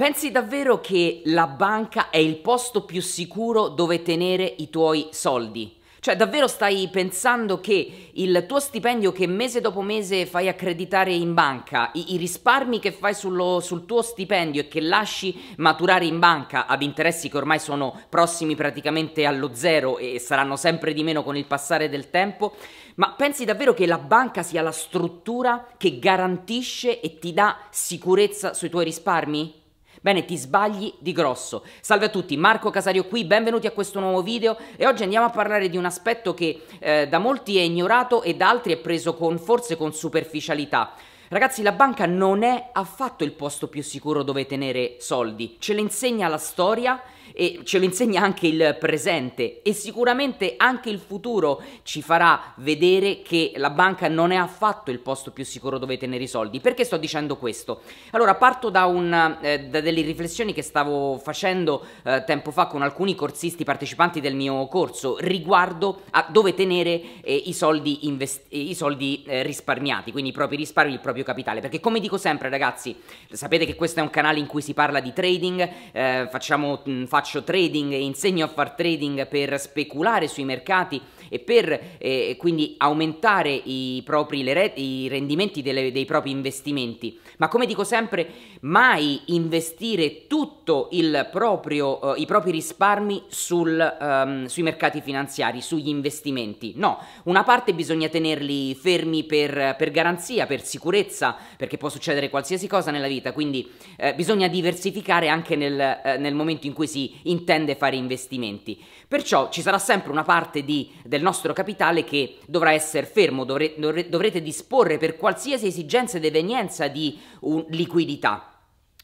Pensi davvero che la banca è il posto più sicuro dove tenere i tuoi soldi? Cioè, davvero stai pensando che il tuo stipendio che mese dopo mese fai accreditare in banca, i, i risparmi che fai sullo, sul tuo stipendio e che lasci maturare in banca ad interessi che ormai sono prossimi praticamente allo zero e saranno sempre di meno con il passare del tempo, ma pensi davvero che la banca sia la struttura che garantisce e ti dà sicurezza sui tuoi risparmi? Bene, ti sbagli di grosso. Salve a tutti, Marco Casario qui, benvenuti a questo nuovo video e oggi andiamo a parlare di un aspetto che eh, da molti è ignorato e da altri è preso con, forse con superficialità. Ragazzi, la banca non è affatto il posto più sicuro dove tenere soldi, ce le insegna la storia e ce lo insegna anche il presente e sicuramente anche il futuro ci farà vedere che la banca non è affatto il posto più sicuro dove tenere i soldi. Perché sto dicendo questo? Allora parto da, una, eh, da delle riflessioni che stavo facendo eh, tempo fa con alcuni corsisti partecipanti del mio corso riguardo a dove tenere eh, i soldi, invest- eh, i soldi eh, risparmiati, quindi i propri risparmi, il proprio capitale. Perché come dico sempre ragazzi, sapete che questo è un canale in cui si parla di trading, eh, facciamo... Mh, faccio trading e insegno a far trading per speculare sui mercati e per eh, quindi aumentare i propri, re, i rendimenti delle, dei propri investimenti ma come dico sempre, mai investire tutto il proprio, eh, i propri risparmi sul, ehm, sui mercati finanziari, sugli investimenti. No, una parte bisogna tenerli fermi per, per garanzia, per sicurezza, perché può succedere qualsiasi cosa nella vita, quindi eh, bisogna diversificare anche nel, eh, nel, momento in cui si intende fare investimenti. Perciò ci sarà sempre una parte di, del nostro capitale che dovrà essere fermo, dovre, dovre, dovrete disporre per qualsiasi esigenza ed evenienza di un, liquidità.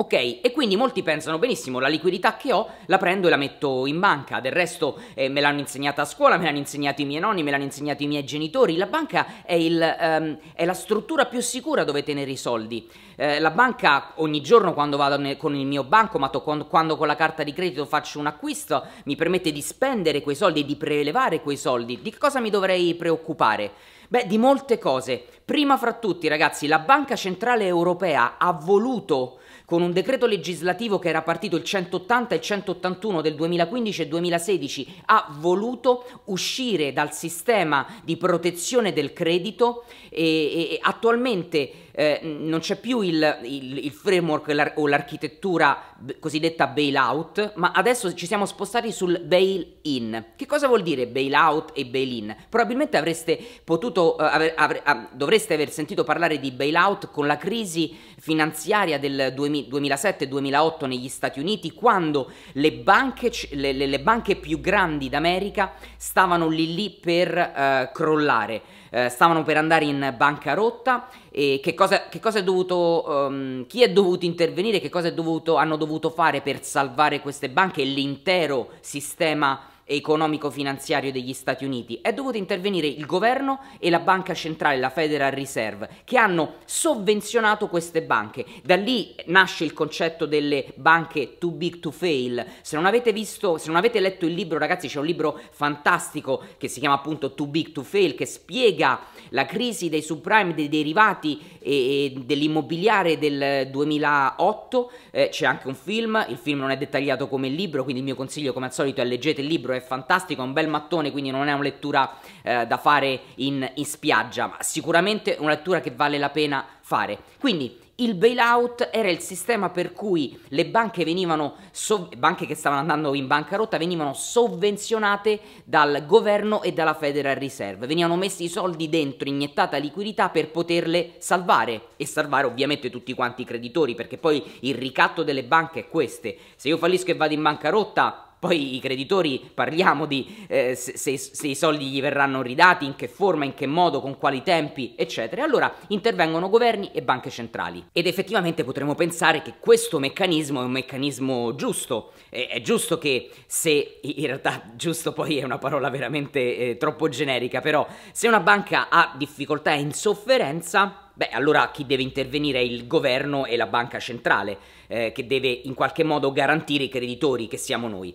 Ok, e quindi molti pensano benissimo, la liquidità che ho la prendo e la metto in banca, del resto eh, me l'hanno insegnata a scuola, me l'hanno insegnato i miei nonni, me l'hanno insegnato i miei genitori, la banca è, il, um, è la struttura più sicura dove tenere i soldi. Eh, la banca ogni giorno quando vado ne- con il mio bancomat quando, quando con la carta di credito faccio un acquisto mi permette di spendere quei soldi, di prelevare quei soldi, di cosa mi dovrei preoccupare? Beh, di molte cose. Prima fra tutti, ragazzi, la Banca Centrale Europea ha voluto con un decreto legislativo che era partito il 180 e il 181 del 2015 e 2016 ha voluto uscire dal sistema di protezione del credito e, e attualmente eh, non c'è più il, il, il framework l'ar- o l'architettura cosiddetta bailout, ma adesso ci siamo spostati sul bail-in. Che cosa vuol dire bailout e bail-in? Probabilmente avreste potuto, eh, avre, avre, ah, dovreste Dovreste aver sentito parlare di bailout con la crisi finanziaria del 2007-2008 negli Stati Uniti, quando le banche, le, le, banche più grandi d'America stavano lì lì per eh, crollare, eh, stavano per andare in bancarotta e che cosa, che cosa è dovuto, um, chi è dovuto intervenire, che cosa è dovuto, hanno dovuto fare per salvare queste banche e l'intero sistema economico-finanziario degli Stati Uniti, è dovuto intervenire il governo e la banca centrale, la Federal Reserve, che hanno sovvenzionato queste banche. Da lì nasce il concetto delle banche too big to fail. Se non avete visto, se non avete letto il libro, ragazzi, c'è un libro fantastico che si chiama appunto Too Big to Fail, che spiega la crisi dei subprime, dei derivati e, e dell'immobiliare del 2008. Eh, c'è anche un film, il film non è dettagliato come il libro, quindi il mio consiglio come al solito è leggete il libro è fantastico, è un bel mattone, quindi non è una lettura eh, da fare in, in spiaggia, ma sicuramente una lettura che vale la pena fare. Quindi il bailout era il sistema per cui le banche, venivano, sov- banche che stavano andando in bancarotta venivano sovvenzionate dal governo e dalla Federal Reserve, venivano messi i soldi dentro, iniettata liquidità per poterle salvare e salvare ovviamente tutti quanti i creditori perché poi il ricatto delle banche è questo, se io fallisco e vado in bancarotta poi i creditori, parliamo di eh, se, se, se, i soldi gli verranno ridati, in che forma, in che modo, con quali tempi, eccetera. Allora intervengono governi e banche centrali. Ed effettivamente potremmo pensare che questo meccanismo è un meccanismo giusto. E, è giusto che se, in realtà giusto poi è una parola veramente eh, troppo generica, però se una banca ha difficoltà e insofferenza, Beh, allora chi deve intervenire è il governo e la banca centrale, eh, che deve in qualche modo garantire i creditori che siamo noi.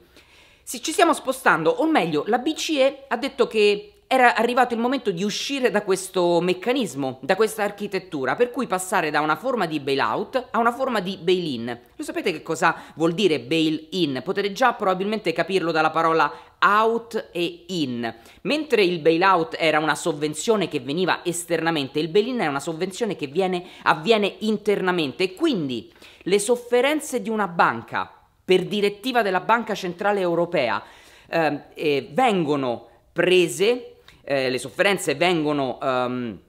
Sì, ci stiamo spostando, o meglio, la BCE ha detto che era arrivato il momento di uscire da questo meccanismo, da questa architettura, per cui passare da una forma di bailout a una forma di bail-in. Lo sapete che cosa vuol dire bail-in? Potete già probabilmente capirlo dalla parola out e in. Mentre il bailout era una sovvenzione che veniva esternamente, il bail-in è una sovvenzione che viene, avviene internamente e quindi le sofferenze di una banca per direttiva della Banca Centrale Europea eh, vengono prese, eh, le sofferenze vengono ehm,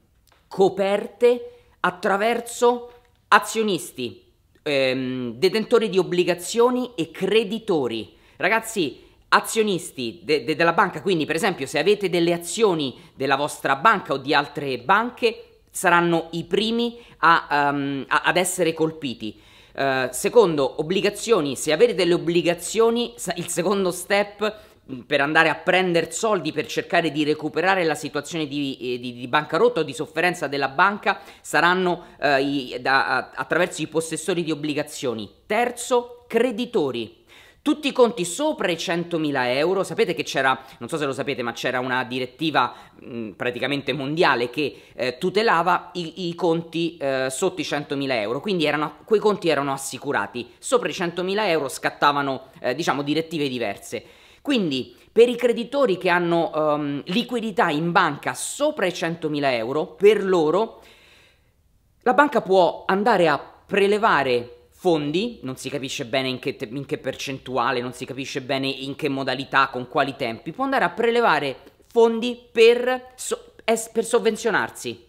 coperte attraverso azionisti, ehm, detentori di obbligazioni e creditori. Ragazzi, azionisti de- de- della banca, quindi per esempio se avete delle azioni della vostra banca o di altre banche, saranno i primi a, um, a- ad essere colpiti. Eh, secondo, obbligazioni. Se avete delle obbligazioni, il secondo step mm, per andare a prendere soldi per cercare di recuperare la situazione di, eh, di, di bancarotta o di sofferenza della banca saranno uh, i, da, attraverso i possessori di obbligazioni. Terzo, creditori tutti i conti sopra i 100.000 euro, sapete che c'era, non so se lo sapete, ma c'era una direttiva mh, praticamente mondiale che eh, tutelava i, i conti eh, sotto i 100.000 euro, quindi erano, quei conti erano assicurati, sopra i 100.000 euro scattavano eh, diciamo direttive diverse. Quindi per i creditori che hanno um, liquidità in banca sopra i 100.000 euro, per loro la banca può andare a prelevare fondi, non si capisce bene in che, te- in che percentuale, non si capisce bene in che modalità, con quali tempi, può andare a prelevare fondi per, so- es- per sovvenzionarsi.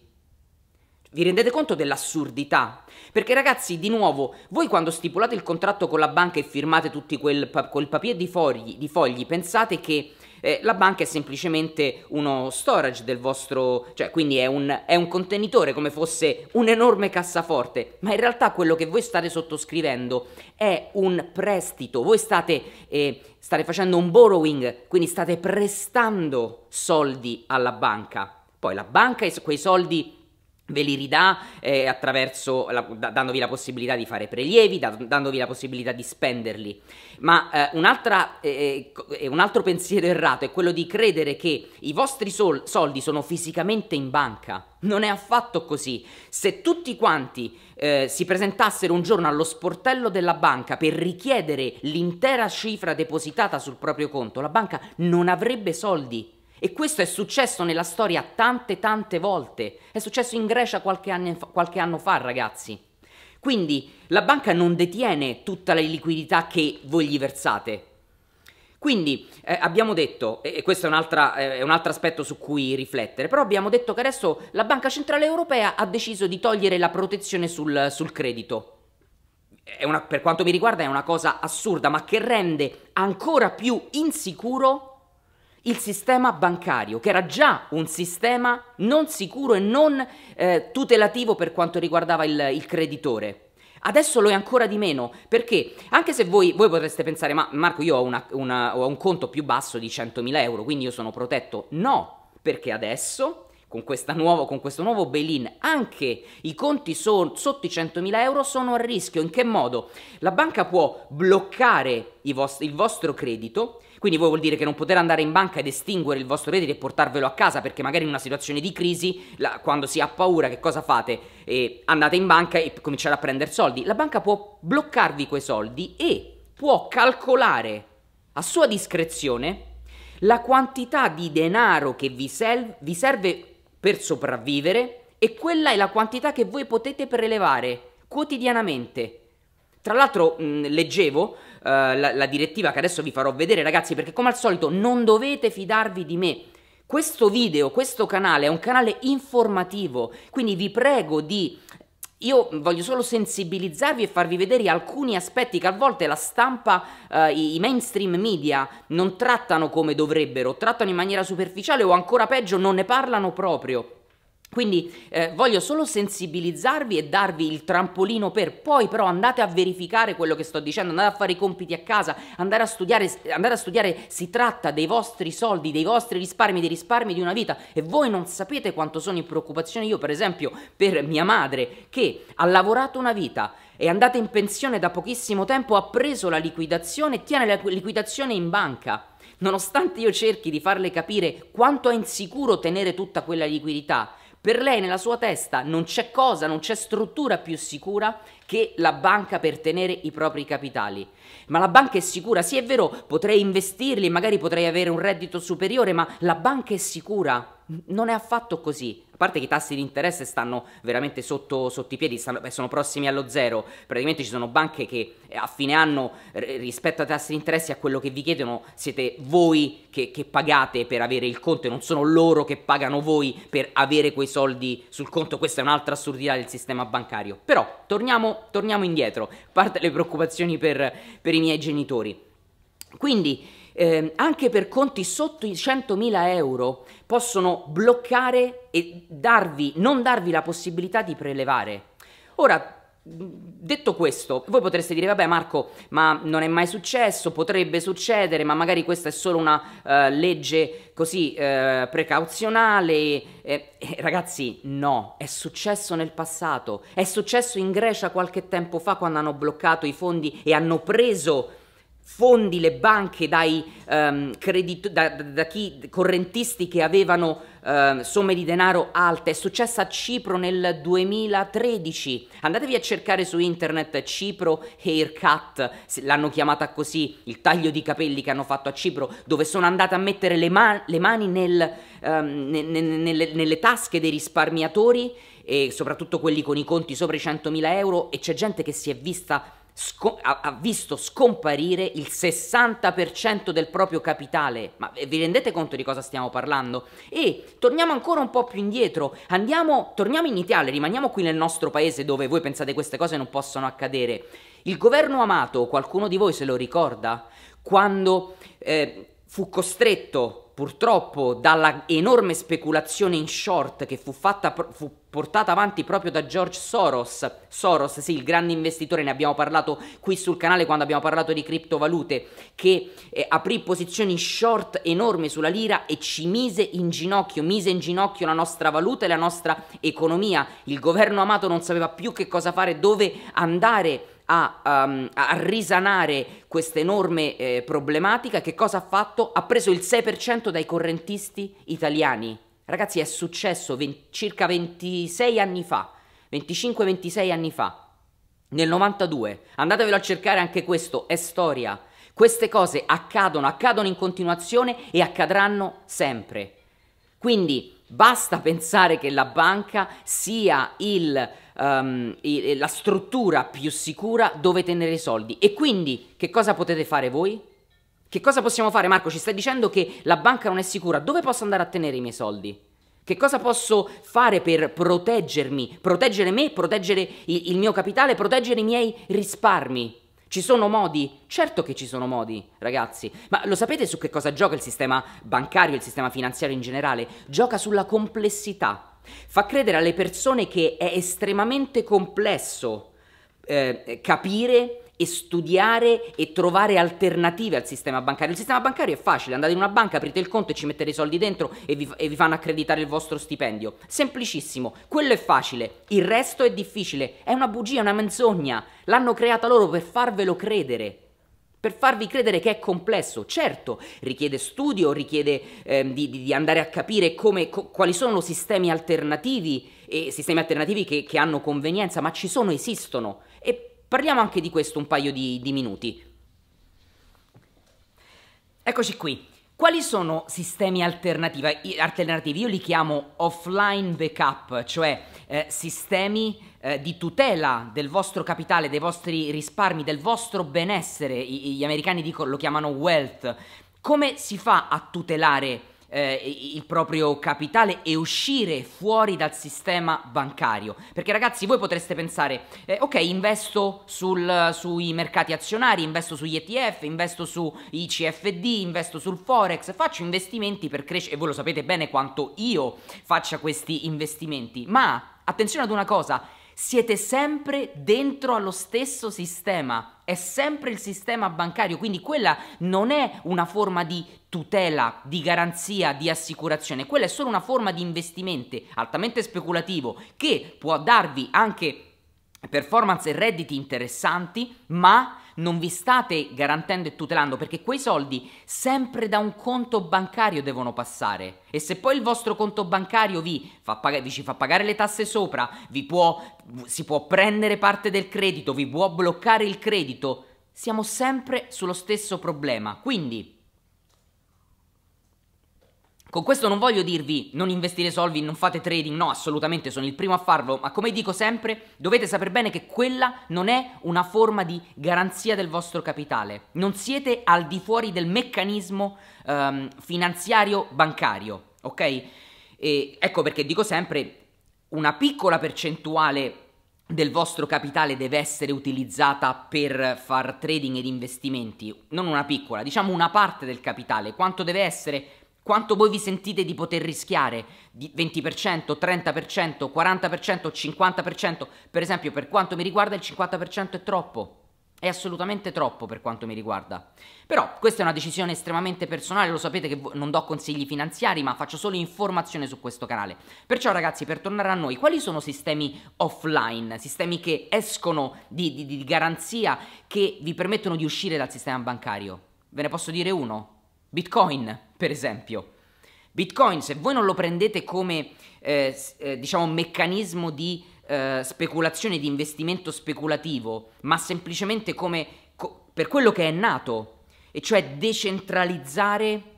Vi rendete conto dell'assurdità? Perché ragazzi, di nuovo, voi quando stipulate il contratto con la banca e firmate tutti quel, pa- quel papier di fogli, di fogli, pensate che eh, la banca è semplicemente uno storage del vostro, cioè quindi è un, è un contenitore come fosse un enorme cassaforte, ma in realtà quello che voi state sottoscrivendo è un prestito, voi state, eh, state facendo un borrowing, quindi state prestando soldi alla banca. Poi la banca quei soldi ve li ridà eh, attraverso la, da, dandovi la possibilità di fare prelievi, da, dandovi la possibilità di spenderli. Ma eh, eh, eh, eh, un altro pensiero errato è quello di credere che i vostri sol- soldi sono fisicamente in banca. Non è affatto così. Se tutti quanti eh, si presentassero un giorno allo sportello della banca per richiedere l'intera cifra depositata sul proprio conto, la banca non avrebbe soldi e questo è successo nella storia tante tante volte. È successo in Grecia qualche anno fa, qualche anno fa ragazzi. Quindi la banca non detiene tutta la liquidità che voi gli versate. Quindi eh, abbiamo detto, e questo è un, eh, un altro aspetto su cui riflettere, però abbiamo detto che adesso la Banca Centrale Europea ha deciso di togliere la protezione sul, sul credito. Una, per quanto mi riguarda è una cosa assurda, ma che rende ancora più insicuro il sistema bancario, che era già un sistema non sicuro e non eh, tutelativo per quanto riguardava il, il creditore. Adesso lo è ancora di meno, perché anche se voi, voi potreste pensare, ma Marco io ho, una, una, ho un conto più basso di 100.000 euro, quindi io sono protetto. No, perché adesso con, nuovo, con questo nuovo bail-in anche i conti so, sotto i 100.000 euro sono a rischio. In che modo? La banca può bloccare vost- il vostro credito quindi vuol dire che non poter andare in banca ed estinguere il vostro reddito e portarvelo a casa perché magari in una situazione di crisi, la, quando si ha paura, che cosa fate? Eh, andate in banca e cominciate a prendere soldi. La banca può bloccarvi quei soldi e può calcolare a sua discrezione la quantità di denaro che vi, sel- vi serve per sopravvivere e quella è la quantità che voi potete prelevare quotidianamente. Tra l'altro mh, mm, leggevo uh, la, la direttiva che adesso vi farò vedere ragazzi perché come al solito non dovete fidarvi di me. Questo video, questo canale è un canale informativo, quindi vi prego di io voglio solo sensibilizzarvi e farvi vedere alcuni aspetti che a volte la stampa, eh, i mainstream media non trattano come dovrebbero, trattano in maniera superficiale o ancora peggio non ne parlano proprio. Quindi eh, voglio solo sensibilizzarvi e darvi il trampolino per poi però andate a verificare quello che sto dicendo, andate a fare i compiti a casa, andare a studiare, andare a studiare si tratta dei vostri soldi, dei vostri risparmi, dei risparmi di una vita e voi non sapete quanto sono in preoccupazione io per esempio per mia madre che ha lavorato una vita è andata in pensione da pochissimo tempo, ha preso la liquidazione, e tiene la liquidazione in banca. Nonostante io cerchi di farle capire quanto è insicuro tenere tutta quella liquidità, per lei nella sua testa non c'è cosa, non c'è struttura più sicura che la banca per tenere i propri capitali. Ma la banca è sicura, sì è vero, potrei investirli, magari potrei avere un reddito superiore, ma la banca è sicura non è affatto così. A parte che i tassi di interesse stanno veramente sotto, sotto i piedi, stanno, sono prossimi allo zero. Praticamente ci sono banche che eh, a fine anno, rispetto ai tassi di interesse, a quello che vi chiedono, siete voi che, che pagate per avere il conto e non sono loro che pagano voi per avere quei soldi sul conto. Questa è un'altra assurdità del sistema bancario. Però torniamo, torniamo indietro. A parte le preoccupazioni per, per i miei genitori. Quindi eh, anche per conti sotto i 100.000 euro possono bloccare e darvi, non darvi la possibilità di prelevare. Ora, Detto questo, voi potreste dire, vabbè Marco, ma non è mai successo, potrebbe succedere, ma magari questa è solo una uh, legge così uh, precauzionale. Eh, eh, ragazzi, no, è successo nel passato, è successo in Grecia qualche tempo fa quando hanno bloccato i fondi e hanno preso fondi le banche dai um, ehm, credito, da, da, chi, correntisti che avevano uh, somme di denaro alte. È successo a Cipro nel 2013. Andatevi a cercare su internet Cipro Haircut, l'hanno chiamata così, il taglio di capelli che hanno fatto a Cipro, dove sono andate a mettere le, man- le mani nel, um, ne- ne- nelle-, nelle tasche dei risparmiatori e soprattutto quelli con i conti sopra i 100.000 euro e c'è gente che si è vista sco- ha, visto scomparire il 60% del proprio capitale. Ma vi rendete conto di cosa stiamo parlando? E torniamo ancora un po' più indietro, andiamo, torniamo in Italia, rimaniamo qui nel nostro paese dove voi pensate queste cose non possono accadere. Il governo Amato, qualcuno di voi se lo ricorda? Quando eh, fu costretto purtroppo dalla enorme speculazione in short che fu, fatta, fu, portata avanti proprio da George Soros, Soros sì il grande investitore, ne abbiamo parlato qui sul canale quando abbiamo parlato di criptovalute, che eh, aprì posizioni short enormi sulla lira e ci mise in ginocchio, mise in ginocchio la nostra valuta e la nostra economia, il governo amato non sapeva più che cosa fare, dove andare a, um, a risanare questa enorme eh, problematica, che cosa ha fatto? Ha preso il 6% dai correntisti italiani. Ragazzi, è successo 20, circa 26 anni fa, 25-26 anni fa, nel 92. Andatevelo a cercare anche questo, è storia. Queste cose accadono, accadono in continuazione e accadranno sempre. Quindi Basta pensare che la banca sia il, um, ehm, il, la struttura più sicura dove tenere i soldi. E quindi che cosa potete fare voi? Che cosa possiamo fare Marco? Ci stai dicendo che la banca non è sicura. Dove posso andare a tenere i miei soldi? Che cosa posso fare per proteggermi? Proteggere me, proteggere il, il mio capitale, proteggere i miei risparmi? Ci sono modi? Certo che ci sono modi, ragazzi. Ma lo sapete su che cosa gioca il sistema bancario, il sistema finanziario in generale? Gioca sulla complessità. Fa credere alle persone che è estremamente complesso eh, capire e studiare e trovare alternative al sistema bancario. Il sistema bancario è facile, andate in una banca, aprite il conto e ci mettete i soldi dentro e vi, e vi fanno accreditare il vostro stipendio. Semplicissimo, quello è facile, il resto è difficile, è una bugia, una menzogna. L'hanno creata loro per farvelo credere per farvi credere che è complesso. Certo, richiede studio, richiede ehm, di, di, andare a capire come, co, quali sono i sistemi alternativi, e sistemi alternativi che, che hanno convenienza, ma ci sono, esistono. Parliamo anche di questo un paio di, di minuti. Eccoci qui. Quali sono sistemi alternativi? Io li chiamo offline backup, cioè eh, sistemi eh, di tutela del vostro capitale, dei vostri risparmi, del vostro benessere. I, gli americani dico, lo chiamano wealth. Come si fa a tutelare eh, il proprio capitale e uscire fuori dal sistema bancario. Perché ragazzi, voi potreste pensare, eh, ok, investo sul, sui mercati azionari, investo sugli ETF, investo sui CFD, investo sul Forex, faccio investimenti per crescere, e voi lo sapete bene quanto io faccia questi investimenti, ma attenzione ad una cosa, siete sempre dentro allo stesso sistema, è sempre il sistema bancario, quindi quella non è una forma di tutela, di garanzia, di assicurazione, quella è solo una forma di investimento altamente speculativo che può darvi anche performance e redditi interessanti, ma non vi state garantendo e tutelando perché quei soldi sempre da un conto bancario devono passare e se poi il vostro conto bancario vi, fa pag- vi ci fa pagare le tasse sopra, vi può, si può prendere parte del credito, vi può bloccare il credito, siamo sempre sullo stesso problema. Quindi con ecco, questo non voglio dirvi non investire soldi, non fate trading, no, assolutamente sono il primo a farlo, ma come dico sempre, dovete sapere bene che quella non è una forma di garanzia del vostro capitale. Non siete al di fuori del meccanismo ehm, finanziario bancario, ok? E ecco perché dico sempre una piccola percentuale del vostro capitale deve essere utilizzata per far trading ed investimenti, non una piccola, diciamo una parte del capitale, quanto deve essere quanto voi vi sentite di poter rischiare, di 20%, 30%, 40%, 50%, per esempio per quanto mi riguarda il 50% è troppo, è assolutamente troppo per quanto mi riguarda. Però questa è una decisione estremamente personale, lo sapete che non do consigli finanziari, ma faccio solo informazione su questo canale. Perciò ragazzi, per tornare a noi, quali sono sistemi offline, sistemi che escono di, di, di garanzia, che vi permettono di uscire dal sistema bancario? Ve ne posso dire uno? Bitcoin, per esempio. Bitcoin, se voi non lo prendete come eh, eh, diciamo meccanismo di eh, speculazione, di investimento speculativo, ma semplicemente come co- per quello che è nato, e cioè decentralizzare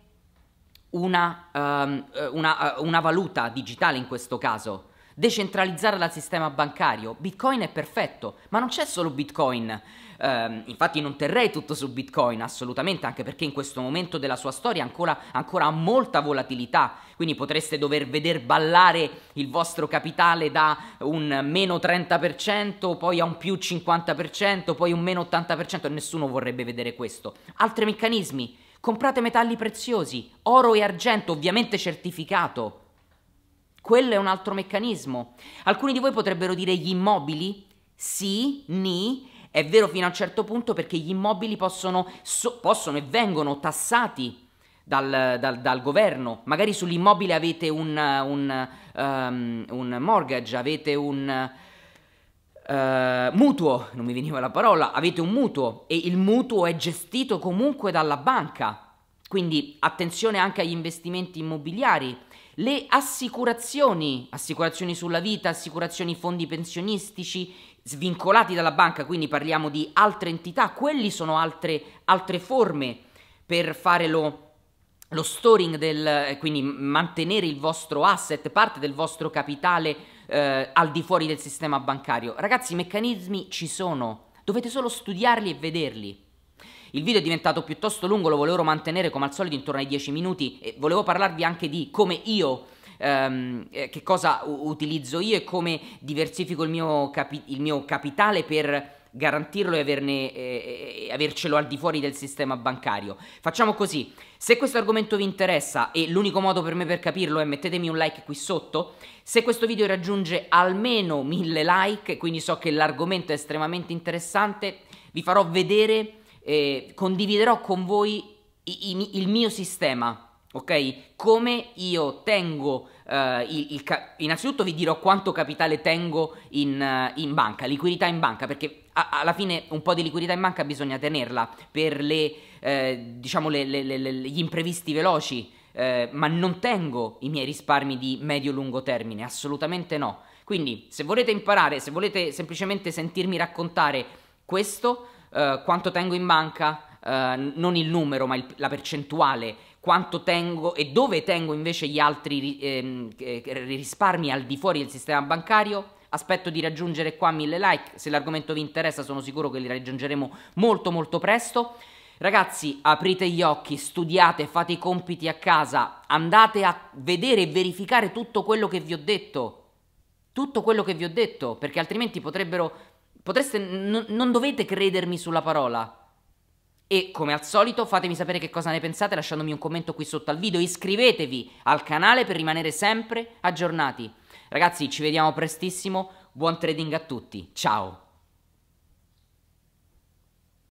una, um, una, eh, una valuta digitale in questo caso decentralizzare dal sistema bancario. Bitcoin è perfetto, ma non c'è solo Bitcoin. Um, infatti non terrei tutto su Bitcoin, assolutamente, anche perché in questo momento della sua storia ancora, ancora ha molta volatilità, quindi potreste dover veder ballare il vostro capitale da un meno 30%, poi a un più 50%, poi un meno 80%, nessuno vorrebbe vedere questo. Altri meccanismi, comprate metalli preziosi, oro e argento, ovviamente certificato. Quello è un altro meccanismo. Alcuni di voi potrebbero dire gli immobili? Sì, ni. È vero fino a un certo punto perché gli immobili possono, so, possono e vengono tassati dal, dal, dal, governo. Magari sull'immobile avete un, un, um, un mortgage, avete un uh, mutuo, non mi veniva la parola, avete un mutuo e il mutuo è gestito comunque dalla banca. Quindi attenzione anche agli investimenti immobiliari le assicurazioni, assicurazioni sulla vita, assicurazioni fondi pensionistici svincolati dalla banca, quindi parliamo di altre entità, quelli sono altre, altre forme per fare lo, lo storing, del, eh, quindi mantenere il vostro asset, parte del vostro capitale eh, al di fuori del sistema bancario. Ragazzi, i meccanismi ci sono, dovete solo studiarli e vederli. Il video è diventato piuttosto lungo, lo volevo mantenere come al solito intorno ai 10 minuti e volevo parlarvi anche di come io ehm, eh, che cosa utilizzo io e come diversifico il mio, capi- il mio capitale per garantirlo e, averne, e eh, eh, avercelo al di fuori del sistema bancario. Facciamo così, se questo argomento vi interessa e l'unico modo per me per capirlo è mettetemi un like qui sotto, se questo video raggiunge almeno 1000 like, quindi so che l'argomento è estremamente interessante, vi farò vedere eh, condividerò con voi i, i, il mio sistema, ok? Come io tengo, eh, il, il ca- innanzitutto vi dirò quanto capitale tengo in, eh, in banca, liquidità in banca, perché a- alla fine un po' di liquidità in banca bisogna tenerla per le, eh, diciamo le, le, gli imprevisti veloci, eh, ma non tengo i miei risparmi di medio-lungo termine, assolutamente no. Quindi se volete imparare, se volete semplicemente sentirmi raccontare questo, eh, quanto tengo in banca, eh, non il numero ma il, la percentuale, quanto tengo e dove tengo invece gli altri eh, risparmi al di fuori del sistema bancario. Aspetto di raggiungere qua mille like, se l'argomento vi interessa sono sicuro che li raggiungeremo molto molto presto. Ragazzi, aprite gli occhi, studiate, fate i compiti a casa, andate a vedere e verificare tutto quello che vi ho detto. Tutto quello che vi ho detto, perché altrimenti potrebbero Potreste, n- non dovete credermi sulla parola. E come al solito fatemi sapere che cosa ne pensate lasciandomi un commento qui sotto al video, iscrivetevi al canale per rimanere sempre aggiornati. Ragazzi, ci vediamo prestissimo, buon trading a tutti, ciao!